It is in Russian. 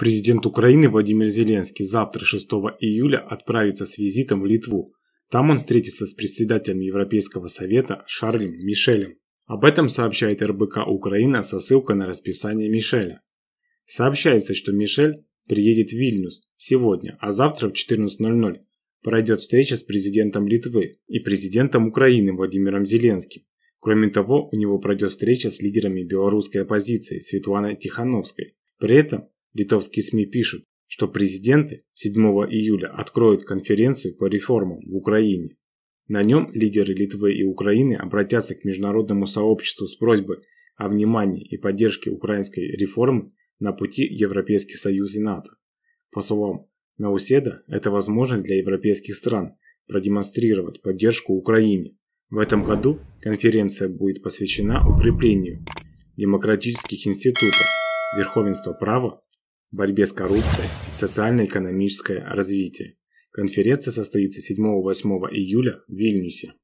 Президент Украины Владимир Зеленский завтра 6 июля отправится с визитом в Литву. Там он встретится с председателем Европейского совета Шарлем Мишелем. Об этом сообщает РБК Украина со ссылкой на расписание Мишеля. Сообщается, что Мишель приедет в Вильнюс сегодня, а завтра в 14.00 пройдет встреча с президентом Литвы и президентом Украины Владимиром Зеленским. Кроме того, у него пройдет встреча с лидерами белорусской оппозиции Светланой Тихановской. При этом Литовские СМИ пишут, что президенты 7 июля откроют конференцию по реформам в Украине. На нем лидеры Литвы и Украины обратятся к международному сообществу с просьбой о внимании и поддержке украинской реформы на пути Европейский Союз и НАТО. По словам Науседа, это возможность для европейских стран продемонстрировать поддержку Украине. В этом году конференция будет посвящена укреплению демократических институтов, верховенства права борьбе с коррупцией и социально-экономическое развитие. Конференция состоится 7-8 июля в Вильнюсе.